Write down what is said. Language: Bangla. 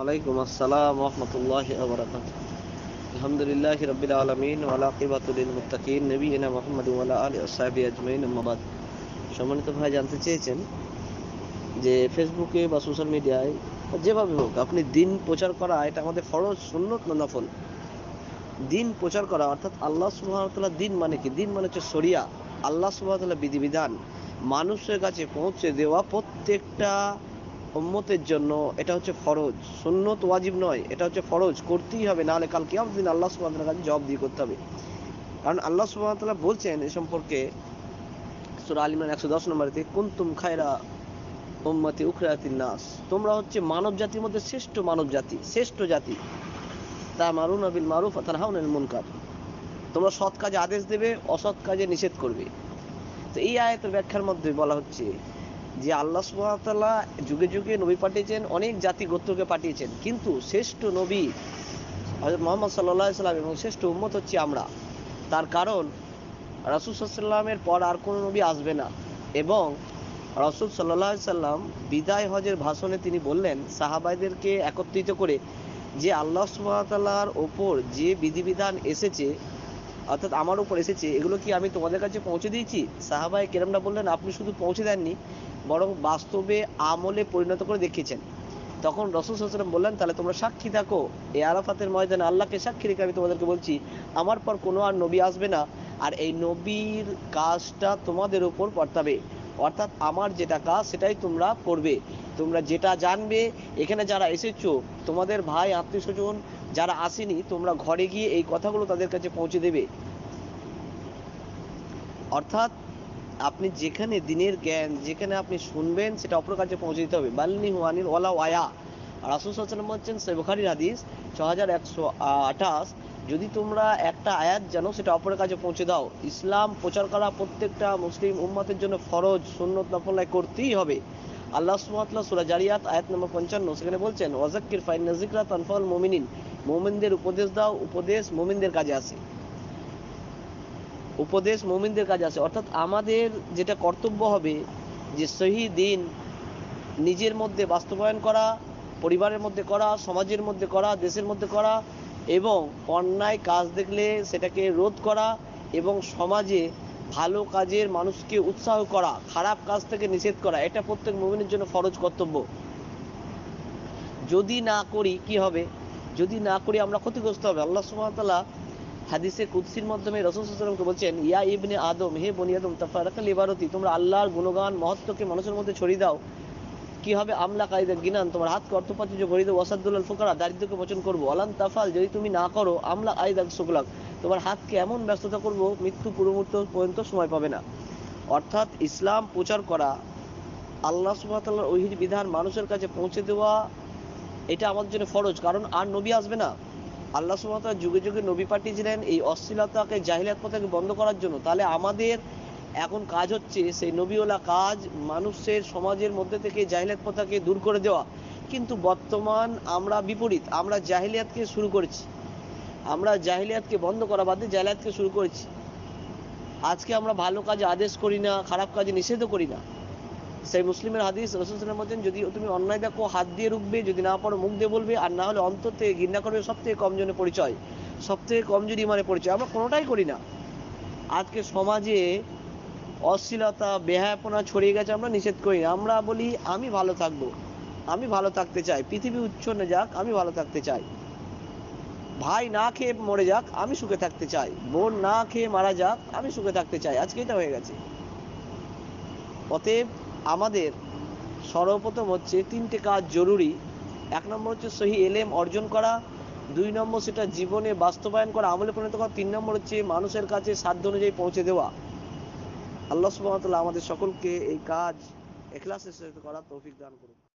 আলাইকুম আসসালাম রহমতুল্লাহ আবরাকাত আলহামদুলিল্লাহ রবিল আলমিন আলাকিবাতুল মুতাকিন নবীনা মোহাম্মদ আলী সাহেব আজমাইন আহমাবাদ সম্মানিত ভাই জানতে চেয়েছেন যে ফেসবুকে বা সোশ্যাল মিডিয়ায় যেভাবে হোক আপনি দিন প্রচার করা এটা আমাদের ফরজ সুন্নত না নফল দিন প্রচার করা অর্থাৎ আল্লাহ সুবাহতাল্লাহ দিন মানে কি দিন মানে হচ্ছে সরিয়া আল্লাহ সুবাহতাল্লাহ বিধিবিধান মানুষের কাছে পৌঁছে দেওয়া প্রত্যেকটা উম্মতের জন্য এটা হচ্ছে ফরজ সুন্নত ওয়াজিব নয় এটা হচ্ছে ফরজ করতেই হবে নাহলে কাল কিয়ামত দিন আল্লাহ সুবহানাহু কাছে জবাব দিয়ে করতে হবে কারণ আল্লাহ সুবহানাহু তাআলা বলছেন এ সম্পর্কে সূরা আল ইমরান 110 নম্বরেতে কুনতুম খায়রা উম্মতি উখরাতিন নাস তোমরা হচ্ছে মানব জাতির মধ্যে শ্রেষ্ঠ মানব জাতি শ্রেষ্ঠ জাতি তা মারুন বিল মারুফ তানহাউনাল মুনকার তোমরা সৎ কাজে আদেশ দেবে অসৎ কাজে নিষেধ করবে তো এই আয়াতের ব্যাখ্যার মধ্যে বলা হচ্ছে যে আল্লাহ সুহামতাল্লাহ যুগে যুগে নবী পাঠিয়েছেন অনেক জাতি গোত্রকে পাঠিয়েছেন কিন্তু শ্রেষ্ঠ নবী মোহাম্মদ সাল্লাহ সাল্লাম এবং শ্রেষ্ঠ উম্মত হচ্ছে আমরা তার কারণ রাসুল সাল্লামের পর আর কোনো নবী আসবে না এবং রসুল সাল্লাহ সাল্লাম বিদায় হজের ভাষণে তিনি বললেন সাহাবাইদেরকে একত্রিত করে যে আল্লাহ সুবাহতাল্লাহর ওপর যে বিধিবিধান এসেছে অর্থাৎ আমার উপর এসেছে এগুলো কি আমি তোমাদের কাছে পৌঁছে দিয়েছি সাহাবাই কেরামরা বললেন আপনি শুধু পৌঁছে দেননি বরং বাস্তবে আমলে পরিণত করে দেখিয়েছেন তখন রসুল হাসলাম বললেন তাহলে তোমরা সাক্ষী থাকো এ আরাফাতের ময়দানে আল্লাহকে সাক্ষী রেখে আমি তোমাদেরকে বলছি আমার পর কোনো আর নবী আসবে না আর এই নবীর কাজটা তোমাদের উপর পর্তাবে অর্থাৎ আমার যেটা কাজ সেটাই তোমরা করবে তোমরা যেটা জানবে এখানে যারা এসেছো তোমাদের ভাই আত্মীয় স্বজন যারা আসেনি তোমরা ঘরে গিয়ে এই কথাগুলো তাদের কাছে পৌঁছে দেবে অর্থাৎ আপনি যেখানে দিনের জ্ঞান যেখানে আপনি শুনবেন সেটা অপর কাছে পৌঁছে দিতে হবে বাল্নি হুয়ানির ওলা ওয়া রাসুল সাল্লাম হচ্ছেন সেবখারির হাদিস ছ হাজার একশো আঠাশ যদি তোমরা একটা আয়াত জানো সেটা অপরের কাছে পৌঁছে দাও ইসলাম প্রচার করা প্রত্যেকটা মুসলিম উম্মাতের জন্য ফরজ সুন্নত নফলায় করতেই হবে আল্লাহ সুহাতলা সুরা জারিয়াত আয়াত নম্বর পঞ্চান্ন সেখানে বলছেন ওয়াজাক্কির ফাইন নাজিকরা তানফল মোমিনিন মোমিনদের উপদেশ দাও উপদেশ মোমিনদের কাজে আসে উপদেশ মোমিনদের কাজে আসে অর্থাৎ আমাদের যেটা কর্তব্য হবে যে সহি দিন নিজের মধ্যে বাস্তবায়ন করা পরিবারের মধ্যে করা সমাজের মধ্যে করা দেশের মধ্যে করা এবং অন্যায় কাজ দেখলে সেটাকে রোধ করা এবং সমাজে ভালো কাজের মানুষকে উৎসাহ করা খারাপ কাজ থেকে নিষেধ করা এটা প্রত্যেক মুমিনের জন্য ফরজ কর্তব্য যদি না করি কি হবে যদি না করি আমরা ক্ষতিগ্রস্ত হবে আল্লাহ সুমতাল্লাহ হাদিসে কুদ্সির মাধ্যমে রসুলকে বলছেন ইয়া ইবনে আদম হে বনি আদম তাফারাকাল ইবারতি তোমরা আল্লাহর গুণগান মহত্বকে মানুষের মধ্যে ছড়িয়ে দাও কি হবে আমলা কায়দা গিনান তোমার হাতকে অর্থপাচুর্য করে দেবো ওয়াসাদুল্লাহ ফুকারা দারিদ্রকে বচন করবো আলান তাফাল যদি তুমি না করো আমলা আয়দাক শুকলাক তোমার হাতকে এমন ব্যস্ততা করব মৃত্যু পূর্বমূর্ত পর্যন্ত সময় পাবে না অর্থাৎ ইসলাম প্রচার করা আল্লাহ সুবাহতাল্লাহর ওহির বিধান মানুষের কাছে পৌঁছে দেওয়া এটা আমাদের জন্য ফরজ কারণ আর নবী আসবে না আল্লাহ সুবাহতাল যুগে যুগে নবী পাঠিয়েছিলেন এই অশ্লীলতাকে জাহিলাত পথাকে বন্ধ করার জন্য তাহলে আমাদের এখন কাজ হচ্ছে সেই নবীওলা কাজ মানুষের সমাজের মধ্যে থেকে জাহিলাত পথাকে দূর করে দেওয়া কিন্তু বর্তমান আমরা বিপরীত আমরা জাহিলিয়াতকে শুরু করেছি আমরা জাহিলিয়াতকে বন্ধ করা বাদে জাহিলিয়াতকে শুরু করেছি আজকে আমরা ভালো কাজে আদেশ করি না খারাপ কাজে নিষেধও করি না সেই মুসলিমের হাদিস রসুলাম বলছেন যদি তুমি অন্যায় দেখো হাত দিয়ে রুখবে যদি না পারো মুখ দিয়ে বলবে আর না হলে অন্তর থেকে ঘৃণা করবে সব থেকে জনের পরিচয় সব থেকে কমজোরি মানে পরিচয় আমরা কোনোটাই করি না আজকে সমাজে অশ্লীলতা বেহায়াপনা ছড়িয়ে গেছে আমরা নিষেধ করি না আমরা বলি আমি ভালো থাকবো আমি ভালো থাকতে চাই পৃথিবী উচ্ছন্নে যাক আমি ভালো থাকতে চাই ভাই না খেয়ে মরে যাক আমি সুখে থাকতে চাই বোন না খেয়ে মারা যাক আমি সুখে থাকতে চাই আজকে এটা হয়ে গেছে অতএব আমাদের সর্বপ্রথম হচ্ছে তিনটে কাজ জরুরি এক নম্বর হচ্ছে সহি এলেম অর্জন করা দুই নম্বর সেটা জীবনে বাস্তবায়ন করা আমলে পরিণত করা তিন নম্বর হচ্ছে মানুষের কাছে সাধ্য অনুযায়ী পৌঁছে দেওয়া আল্লাহ সুবাহতাল্লাহ আমাদের সকলকে এই কাজ এখলাসের সহিত করা তৌফিক দান করুন